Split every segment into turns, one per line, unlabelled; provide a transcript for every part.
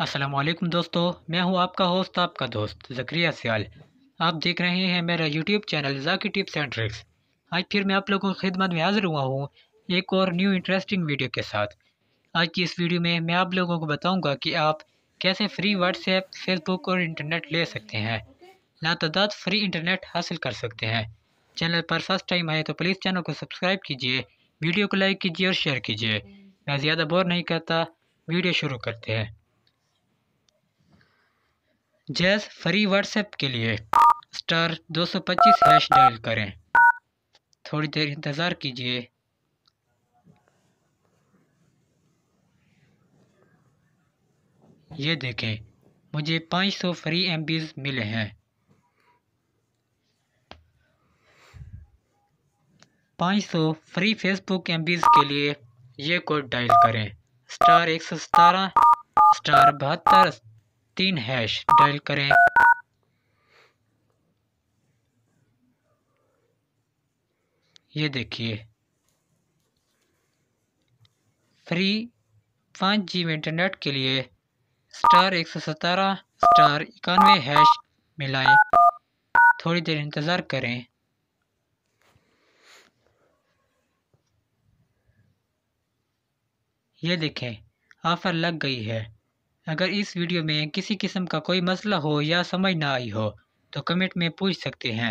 असलम दोस्तों मैं हूं आपका होस्ट आपका दोस्त जक्रिया सियाल आप देख रहे हैं मेरा यूट्यूब चैनल जाकी टिप्स एंड ट्रिक्स आज फिर मैं आप लोगों की खिदमत में हाजिर हुआ हूं एक और न्यू इंटरेस्टिंग वीडियो के साथ आज की इस वीडियो में मैं आप लोगों को बताऊंगा कि आप कैसे फ्री व्हाट्सएप फेसबुक और इंटरनेट ले सकते हैं लातदाद फ्री इंटरनेट हासिल कर सकते हैं चैनल पर फर्स्ट टाइम आए तो प्लीज़ चैनल को सब्सक्राइब कीजिए वीडियो को लाइक कीजिए और शेयर कीजिए मैं ज़्यादा बोर नहीं करता वीडियो शुरू करते हैं जैस फ्री व्हाट्सएप के लिए स्टार 225 हैश डायल करें थोड़ी देर इंतज़ार कीजिए ये देखें मुझे 500 फ्री एम मिले हैं 500 फ्री फेसबुक एम के लिए ये कोड डायल करें स्टार एक सौ सतारह स्टार बहत्तर तीन हैश डायल करें ये देखिए फ्री पाँच जी इंटरनेट के लिए स्टार एक सौ सतारह स्टार इक्यानवे हैश मिलाएं थोड़ी देर इंतज़ार करें ये देखें ऑफ़र लग गई है अगर इस वीडियो में किसी किस्म का कोई मसला हो या समझ ना आई हो तो कमेंट में पूछ सकते हैं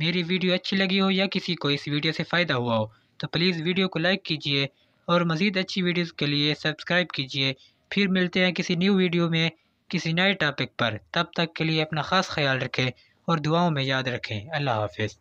मेरी वीडियो अच्छी लगी हो या किसी को इस वीडियो से फ़ायदा हुआ हो तो प्लीज़ वीडियो को लाइक कीजिए और मज़ीद अच्छी वीडियोस के लिए सब्सक्राइब कीजिए फिर मिलते हैं किसी न्यू वीडियो में किसी नए टॉपिक पर तब तक के लिए अपना ख़ास ख्याल रखें और दुआओं में याद रखें अल्लाह हाफिज़